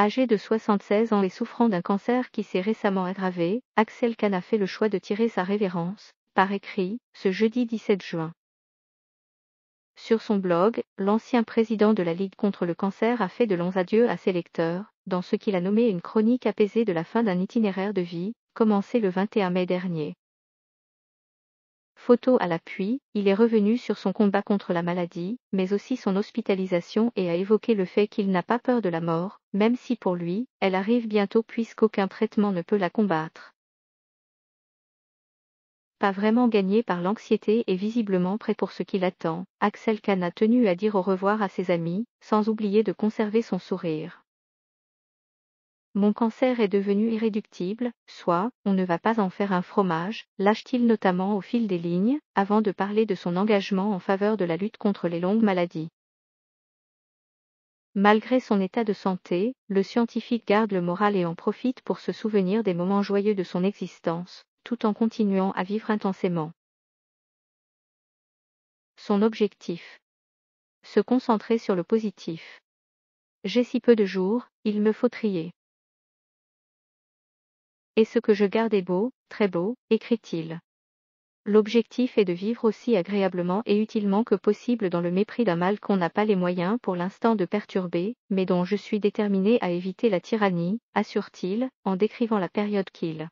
Âgé de 76 ans et souffrant d'un cancer qui s'est récemment aggravé, Axel Kahn a fait le choix de tirer sa révérence, par écrit, ce jeudi 17 juin. Sur son blog, l'ancien président de la Ligue contre le cancer a fait de longs adieux à ses lecteurs, dans ce qu'il a nommé une chronique apaisée de la fin d'un itinéraire de vie, commencé le 21 mai dernier. Photo à l'appui, il est revenu sur son combat contre la maladie, mais aussi son hospitalisation et a évoqué le fait qu'il n'a pas peur de la mort, même si pour lui, elle arrive bientôt puisqu'aucun traitement ne peut la combattre. Pas vraiment gagné par l'anxiété et visiblement prêt pour ce qui l'attend, Axel Kahn a tenu à dire au revoir à ses amis, sans oublier de conserver son sourire. Mon cancer est devenu irréductible, soit, on ne va pas en faire un fromage, lâche-t-il notamment au fil des lignes, avant de parler de son engagement en faveur de la lutte contre les longues maladies. Malgré son état de santé, le scientifique garde le moral et en profite pour se souvenir des moments joyeux de son existence, tout en continuant à vivre intensément. Son objectif. Se concentrer sur le positif. J'ai si peu de jours, il me faut trier. Et ce que je garde est beau, très beau, écrit-il. L'objectif est de vivre aussi agréablement et utilement que possible dans le mépris d'un mal qu'on n'a pas les moyens pour l'instant de perturber, mais dont je suis déterminé à éviter la tyrannie, assure-t-il, en décrivant la période qu'il